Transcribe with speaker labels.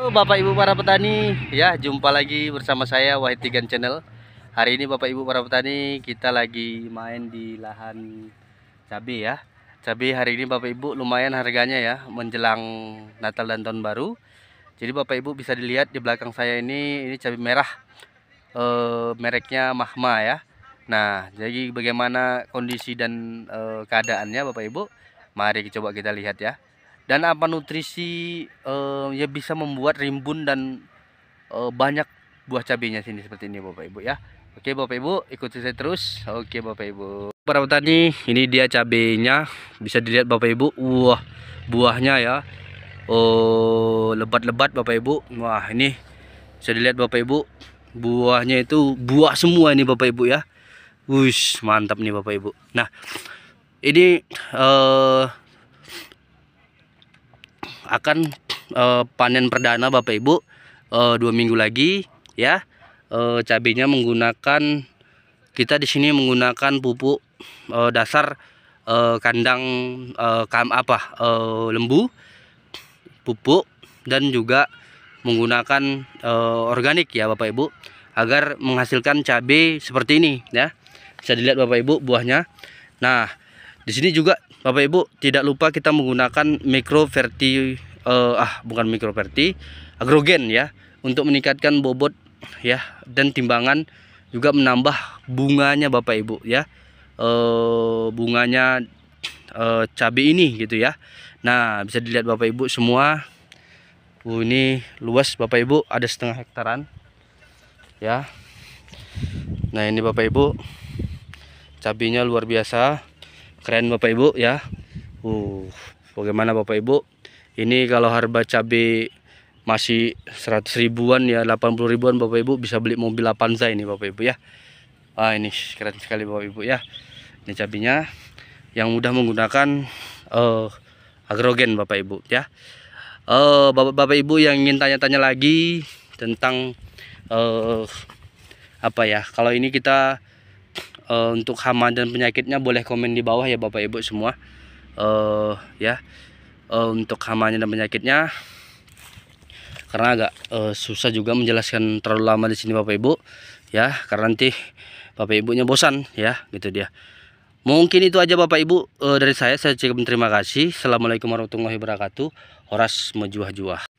Speaker 1: Bapak Ibu para petani, ya jumpa lagi bersama saya Wahid Tigan Channel. Hari ini Bapak Ibu para petani kita lagi main di lahan cabai ya. Cabai hari ini Bapak Ibu lumayan harganya ya menjelang Natal dan tahun baru. Jadi Bapak Ibu bisa dilihat di belakang saya ini ini cabai merah. E, mereknya Mahma ya. Nah, jadi bagaimana kondisi dan e, keadaannya Bapak Ibu? Mari coba kita lihat ya dan apa nutrisi uh, ya bisa membuat rimbun dan uh, banyak buah cabenya sini seperti ini Bapak Ibu ya Oke Bapak Ibu ikuti saya terus Oke Bapak Ibu para petani ini dia cabenya bisa dilihat Bapak Ibu wah buahnya ya Oh lebat-lebat Bapak Ibu wah ini bisa dilihat Bapak Ibu buahnya itu buah semua ini Bapak Ibu ya Wush, mantap nih Bapak Ibu. Nah, ini uh, akan uh, panen perdana Bapak Ibu uh, dua minggu lagi ya uh, cabenya menggunakan kita di sini menggunakan pupuk uh, dasar uh, kandang uh, kam apa uh, lembu pupuk dan juga menggunakan uh, organik ya Bapak Ibu agar menghasilkan cabai seperti ini ya bisa dilihat Bapak Ibu buahnya nah di sini juga Bapak Ibu tidak lupa kita menggunakan mikroverti uh, ah bukan mikroverti agrogen ya untuk meningkatkan bobot ya dan timbangan juga menambah bunganya Bapak Ibu ya uh, bunganya uh, cabai ini gitu ya Nah bisa dilihat Bapak Ibu semua uh, ini luas Bapak Ibu ada setengah hektaran ya Nah ini Bapak Ibu cabainya luar biasa keren bapak ibu ya uh bagaimana bapak ibu ini kalau harga cabai masih 100 ribuan ya 80 ribuan bapak ibu bisa beli mobil Avanza ini bapak ibu ya ah ini keren sekali bapak ibu ya ini cabainya yang mudah menggunakan uh, agrogen bapak ibu ya uh, bapak bapak ibu yang ingin tanya-tanya lagi tentang uh, apa ya kalau ini kita uh, untuk hama dan penyakitnya boleh komen di bawah ya Bapak Ibu semua uh, ya uh, untuk hamanya dan penyakitnya karena agak uh, susah juga menjelaskan terlalu lama di sini Bapak Ibu ya karena nanti Bapak Ibunya bosan ya gitu dia mungkin itu aja Bapak Ibu uh, dari saya saya cukup terima kasih Assalamualaikum warahmatullahi wabarakatuh Horas mejuah-juah